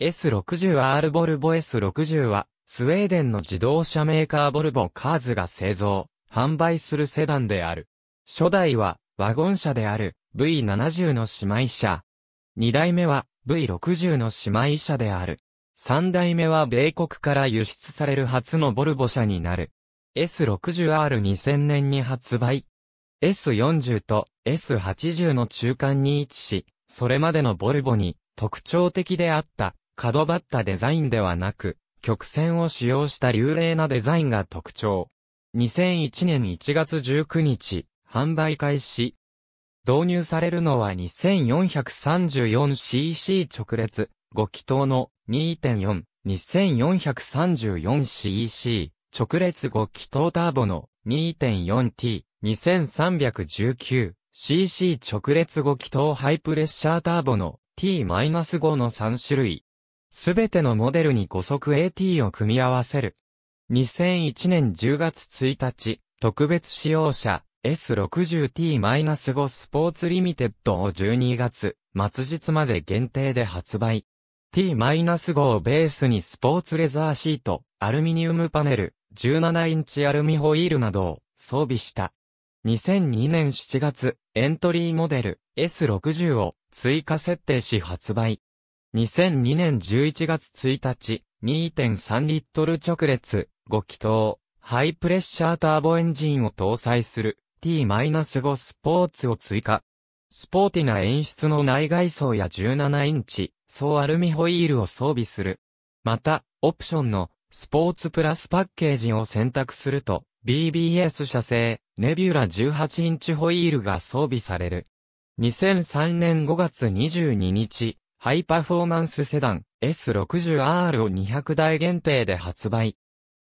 S60R ボルボ S60 は、スウェーデンの自動車メーカーボルボカーズが製造、販売するセダンである。初代は、ワゴン車である V70 の姉妹車。二代目は V60 の姉妹車である。三代目は米国から輸出される初のボルボ車になる。S60R2000 年に発売。S40 と S80 の中間に位置し、それまでのボルボに特徴的であった角張ったデザインではなく、曲線を使用した流麗なデザインが特徴。2001年1月19日、販売開始。導入されるのは 2434cc 直列、5気筒の 2.4-2434cc 直列5気筒ターボの 2.4T2319cc 直列5気筒ハイプレッシャーターボの T-5 の3種類。すべてのモデルに5速 AT を組み合わせる。2001年10月1日、特別使用車 S60T-5 スポーツリミテッドを12月末日まで限定で発売。T-5 をベースにスポーツレザーシート、アルミニウムパネル、17インチアルミホイールなどを装備した。2002年7月、エントリーモデル S60 を追加設定し発売。2002年11月1日、2.3リットル直列、5気筒、ハイプレッシャーターボエンジンを搭載する T-5 スポーツを追加。スポーティな演出の内外装や17インチ、総アルミホイールを装備する。また、オプションのスポーツプラスパッケージを選択すると、BBS 社製、ネビュラ18インチホイールが装備される。2003年5月22日、ハイパフォーマンスセダン S60R を200台限定で発売。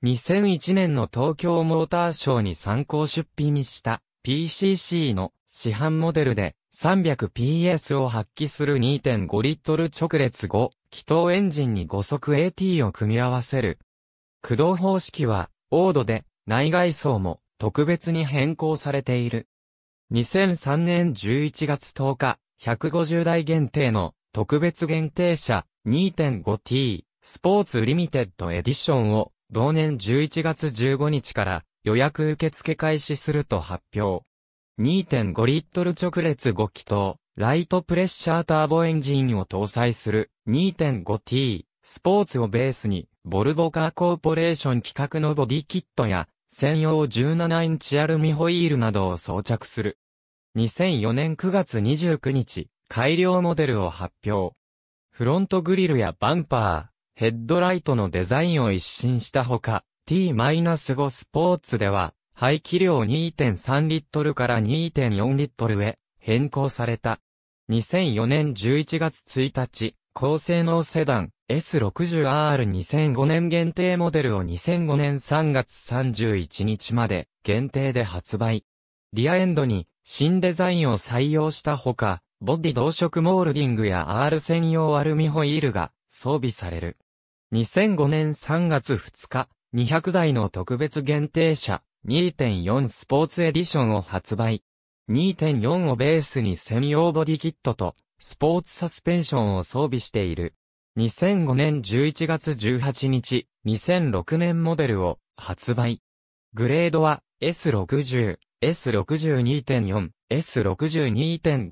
2001年の東京モーターショーに参考出品した PCC の市販モデルで 300PS を発揮する2.5リットル直列5気筒エンジンに5速 AT を組み合わせる。駆動方式は、オードで、内外装も特別に変更されている。2003年11月10日、150台限定の特別限定車 2.5T スポーツリミテッドエディションを同年11月15日から予約受付開始すると発表。2.5リットル直列5気筒、ライトプレッシャーターボエンジンを搭載する 2.5T スポーツをベースに、ボルボカーコーポレーション企画のボディキットや、専用17インチアルミホイールなどを装着する。2004年9月29日、改良モデルを発表。フロントグリルやバンパー、ヘッドライトのデザインを一新したほか、T-5 スポーツでは、排気量2.3リットルから2.4リットルへ変更された。2004年11月1日、高性能セダン S60R2005 年限定モデルを2005年3月31日まで限定で発売。リアエンドに新デザインを採用したほか、ボディ同色モールディングや R 専用アルミホイールが装備される。2005年3月2日、200台の特別限定車2.4スポーツエディションを発売。2.4をベースに専用ボディキットとスポーツサスペンションを装備している。2005年11月18日、2006年モデルを発売。グレードは S60、S62.4、S62.5T、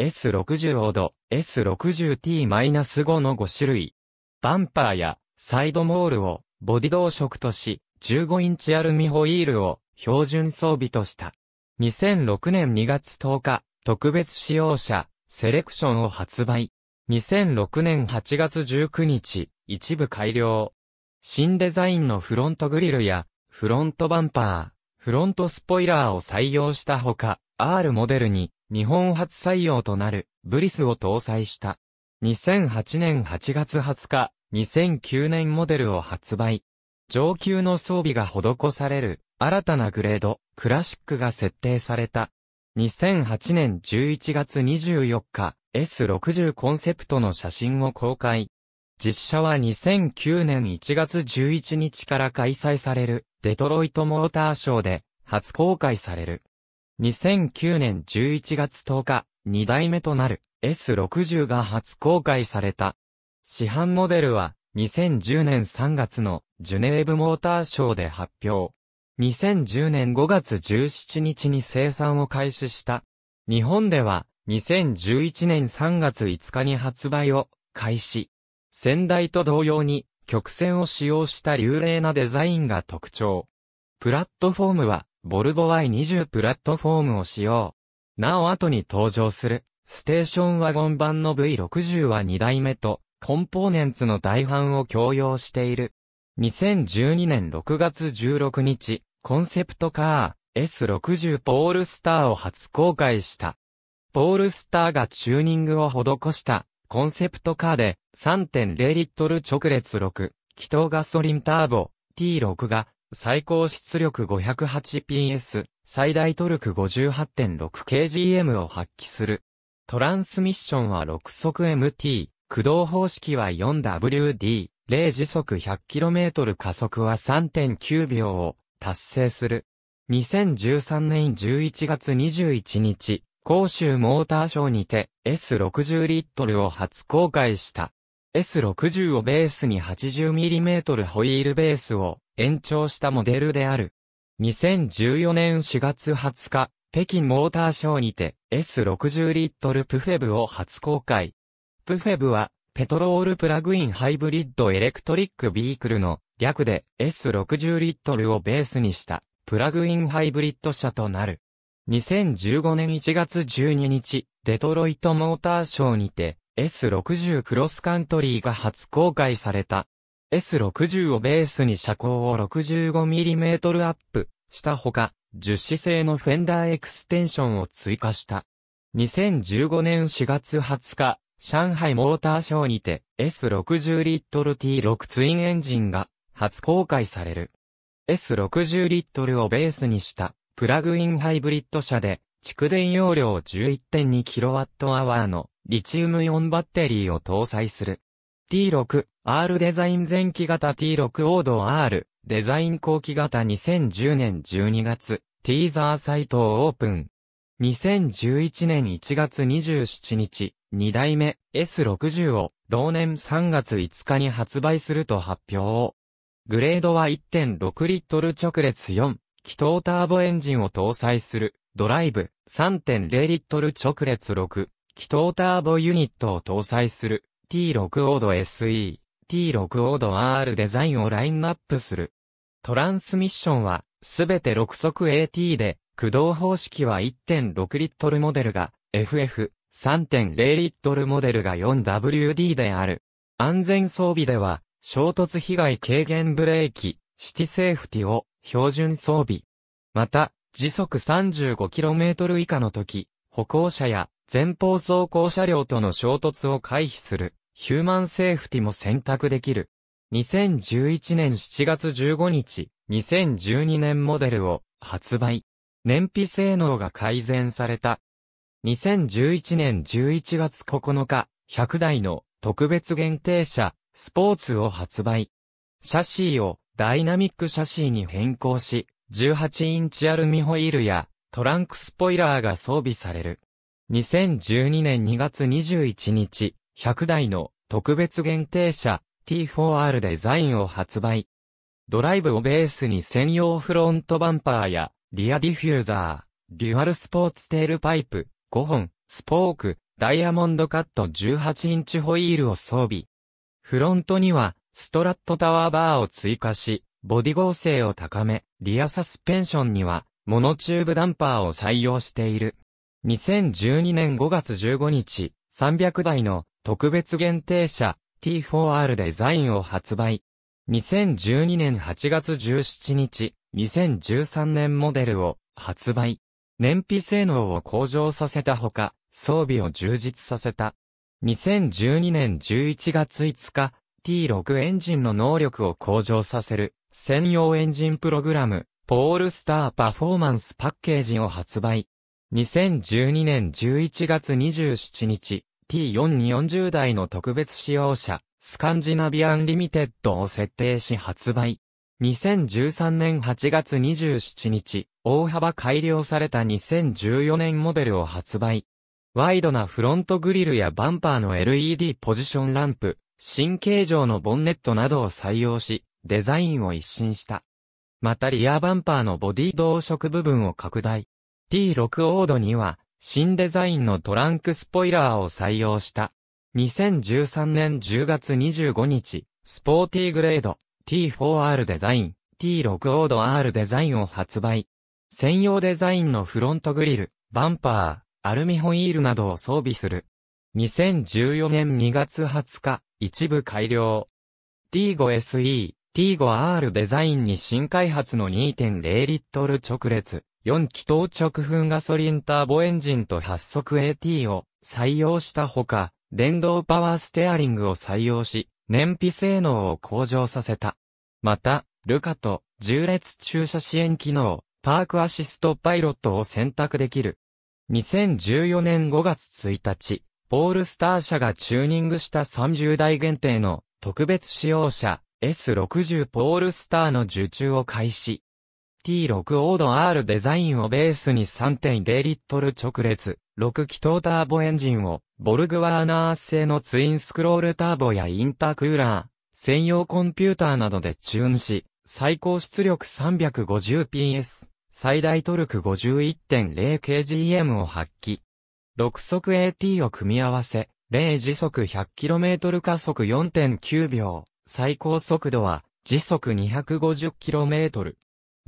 S60 オード、S60T-5 の5種類。バンパーやサイドモールをボディ同色とし、15インチアルミホイールを標準装備とした。2006年2月10日、特別使用者、セレクションを発売。2006年8月19日、一部改良。新デザインのフロントグリルや、フロントバンパー、フロントスポイラーを採用したほか、R モデルに日本初採用となるブリスを搭載した。2008年8月20日、2009年モデルを発売。上級の装備が施される新たなグレード、クラシックが設定された。2008年11月24日、S60 コンセプトの写真を公開。実写は2009年1月11日から開催されるデトロイトモーターショーで初公開される。2009年11月10日、2代目となる S60 が初公開された。市販モデルは2010年3月のジュネーブモーターショーで発表。2010年5月17日に生産を開始した。日本では2011年3月5日に発売を開始。先代と同様に曲線を使用した流麗なデザインが特徴。プラットフォームはボルボ Y20 プラットフォームを使用。なお後に登場する、ステーションワゴン版の V60 は2代目と、コンポーネンツの大半を共用している。2012年6月16日、コンセプトカー S60 ポールスターを初公開した。ポールスターがチューニングを施したコンセプトカーで3.0リットル直列6気筒ガソリンターボ T6 が最高出力 508PS、最大トルク 58.6kgm を発揮する。トランスミッションは6速 MT、駆動方式は 4WD、0時速 100km 加速は3.9秒を達成する。2013年11月21日、甲州モーターショーにて S60 リットルを初公開した。S60 をベースに 80mm ホイールベースを延長したモデルである。2014年4月20日、北京モーターショーにて S60 リットルプフェブを初公開。プフェブはペトロールプラグインハイブリッドエレクトリックビークルの略で S60 リットルをベースにしたプラグインハイブリッド車となる。2015年1月12日、デトロイトモーターショーにて S60 クロスカントリーが初公開された。S60 をベースに車高を 65mm アップしたほか、樹脂製のフェンダーエクステンションを追加した。2015年4月20日、上海モーターショーにて S60 リットル T6 ツインエンジンが初公開される。S60 リットルをベースにしたプラグインハイブリッド車で蓄電容量 11.2kWh のリチウムイオンバッテリーを搭載する。T6、R デザイン前期型 T6 オード R、デザイン後期型2010年12月、ティーザーサイトをオープン。2011年1月27日、2代目 S60 を同年3月5日に発売すると発表。グレードは1.6リットル直列4、気筒ターボエンジンを搭載する、ドライブ3.0リットル直列6、気筒ターボユニットを搭載する T6 オード SE、T6 オード R デザインをラインナップする。トランスミッションはすべて6速 AT で、駆動方式は1.6リットルモデルが FF、3.0リットルモデルが 4WD である。安全装備では、衝突被害軽減ブレーキ、シティセーフティを標準装備。また、時速 35km 以下の時、歩行者や前方走行車両との衝突を回避する、ヒューマンセーフティも選択できる。2011年7月15日、2012年モデルを発売。燃費性能が改善された。2011年11月9日、100台の特別限定車、スポーツを発売。シャシーをダイナミックシャシーに変更し、18インチアルミホイールやトランクスポイラーが装備される。2012年2月21日、100台の特別限定車 T4R デザインを発売。ドライブをベースに専用フロントバンパーやリアディフューザー、デュアルスポーツテールパイプ、5本、スポーク、ダイヤモンドカット18インチホイールを装備。フロントにはストラットタワーバーを追加し、ボディ剛性を高め、リアサスペンションにはモノチューブダンパーを採用している。2012年5月15日、300台の特別限定車 T4R デザインを発売。2012年8月17日、2013年モデルを発売。燃費性能を向上させたほか、装備を充実させた。2012年11月5日、T6 エンジンの能力を向上させる、専用エンジンプログラム、ポールスターパフォーマンスパッケージを発売。2012年11月27日、T440 台の特別使用車、スカンジナビアンリミテッドを設定し発売。2013年8月27日、大幅改良された2014年モデルを発売。ワイドなフロントグリルやバンパーの LED ポジションランプ、新形状のボンネットなどを採用し、デザインを一新した。またリアバンパーのボディ同色部分を拡大。T6 オードには、新デザインのトランクスポイラーを採用した。2013年10月25日、スポーティーグレード、T4R デザイン、T6 オード R デザインを発売。専用デザインのフロントグリル、バンパー、アルミホイールなどを装備する。2014年2月20日、一部改良。T5SE、T5R デザインに新開発の2.0リットル直列。4気筒直噴ガソリンターボエンジンと発足 AT を採用したほか、電動パワーステアリングを採用し、燃費性能を向上させた。また、ルカと重列駐車支援機能、パークアシストパイロットを選択できる。2014年5月1日、ポールスター社がチューニングした30台限定の特別使用車 S60 ポールスターの受注を開始。T6 オード R デザインをベースに3.0リットル直列、6気筒ターボエンジンを、ボルグワーナー製のツインスクロールターボやインタークーラー、専用コンピューターなどでチューンし、最高出力 350PS、最大トルク 51.0kgm を発揮。6速 AT を組み合わせ、0時速 100km 加速4.9秒、最高速度は時速 250km。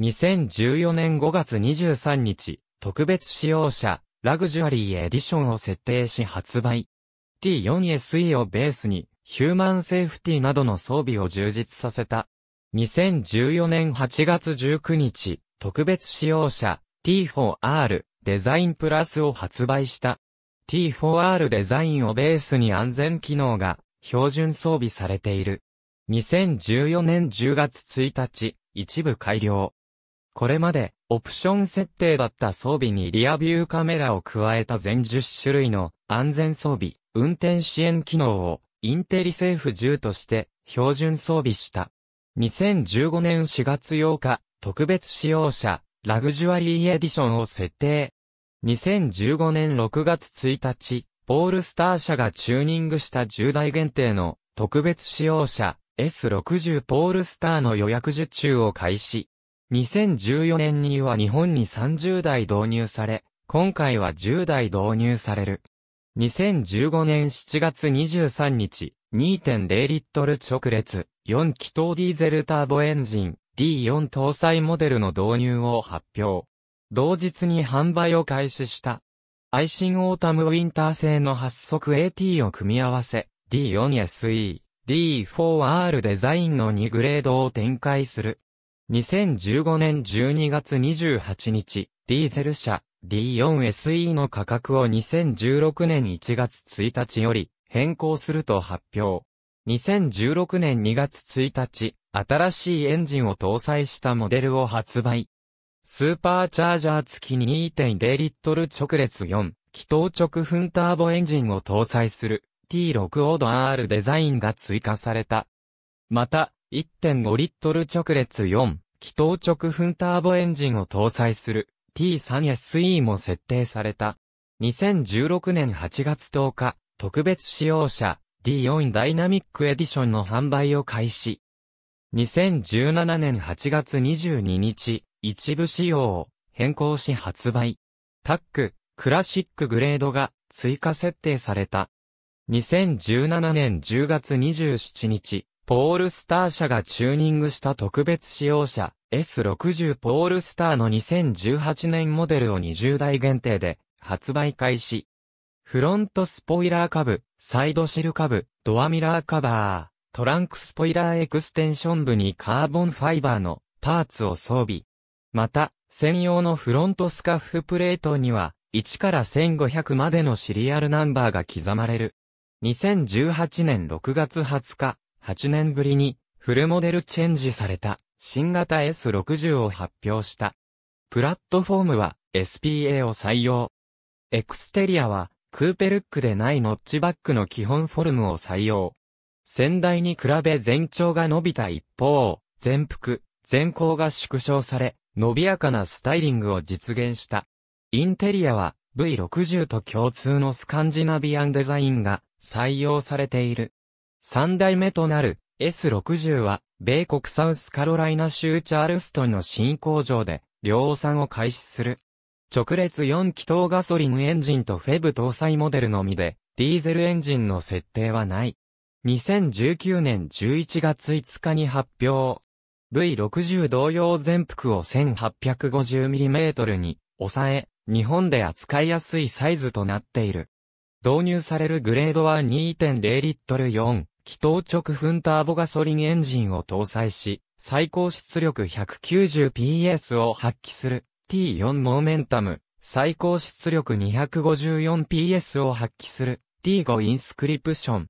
2014年5月23日、特別使用車、ラグジュアリーエディションを設定し発売。T4SE をベースに、ヒューマンセーフティなどの装備を充実させた。2014年8月19日、特別使用車 T4R デザインプラスを発売した。T4R デザインをベースに安全機能が標準装備されている。2014年10月1日、一部改良。これまで、オプション設定だった装備にリアビューカメラを加えた全10種類の安全装備、運転支援機能をインテリセーフ10として標準装備した。2015年4月8日、特別使用者、ラグジュアリーエディションを設定。2015年6月1日、ポールスター社がチューニングした10台限定の特別使用者 S60 ポールスターの予約受注を開始。2014年には日本に30台導入され、今回は10台導入される。2015年7月23日、2.0リットル直列、4気筒ディーゼルターボエンジン、D4 搭載モデルの導入を発表。同日に販売を開始した。アイシンオータムウィンター製の発足 AT を組み合わせ、D4SE、D4R デザインの2グレードを展開する。2015年12月28日、ディーゼル車 D4SE の価格を2016年1月1日より変更すると発表。2016年2月1日、新しいエンジンを搭載したモデルを発売。スーパーチャージャー付き2.0リットル直列4、気筒直噴ターボエンジンを搭載する T6 オード R デザインが追加された。また、1.5リットル直列4、気筒直噴ターボエンジンを搭載する T3SE も設定された。2016年8月10日、特別使用車 D4 ダイナミックエディションの販売を開始。2017年8月22日、一部仕様を変更し発売。タック、クラシックグレードが追加設定された。2017年10月27日、ポールスター社がチューニングした特別使用車 S60 ポールスターの2018年モデルを20台限定で発売開始。フロントスポイラー株、サイドシル株、ドアミラーカバー、トランクスポイラーエクステンション部にカーボンファイバーのパーツを装備。また、専用のフロントスカッフプレートには、1から1500までのシリアルナンバーが刻まれる。2018年6月20日、8年ぶりにフルモデルチェンジされた新型 S60 を発表した。プラットフォームは SPA を採用。エクステリアはクーペルックでないノッチバックの基本フォルムを採用。先代に比べ全長が伸びた一方、全幅、全高が縮小され、伸びやかなスタイリングを実現した。インテリアは V60 と共通のスカンジナビアンデザインが採用されている。3代目となる S60 は、米国サウスカロライナ州チャールストンの新工場で量産を開始する。直列4気筒ガソリンエンジンとフェブ搭載モデルのみで、ディーゼルエンジンの設定はない。2019年11月5日に発表。V60 同様全幅を 1850mm に抑え、日本で扱いやすいサイズとなっている。導入されるグレードは2.0リットル4、気筒直噴ターボガソリンエンジンを搭載し、最高出力 190PS を発揮する T4 モーメンタム、最高出力 254PS を発揮する T5 インスクリプション。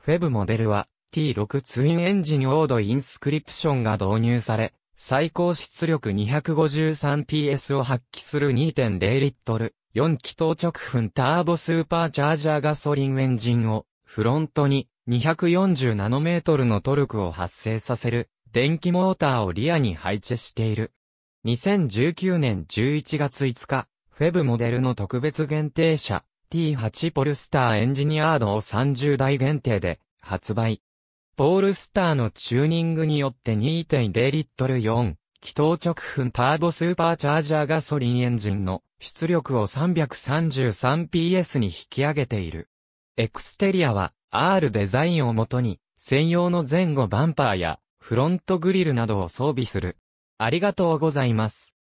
フェブモデルは T6 ツインエンジンオードインスクリプションが導入され、最高出力 253PS を発揮する2.0リットル、4気筒直噴ターボスーパーチャージャーガソリンエンジンをフロントに240ナノメートルのトルクを発生させる電気モーターをリアに配置している。2019年11月5日、フェブモデルの特別限定車 T8 ポルスターエンジニアードを30台限定で発売。ポールスターのチューニングによって2.0リットル4、気筒直噴ターボスーパーチャージャーガソリンエンジンの出力を 333PS に引き上げている。エクステリアは R デザインをもとに、専用の前後バンパーや、フロントグリルなどを装備する。ありがとうございます。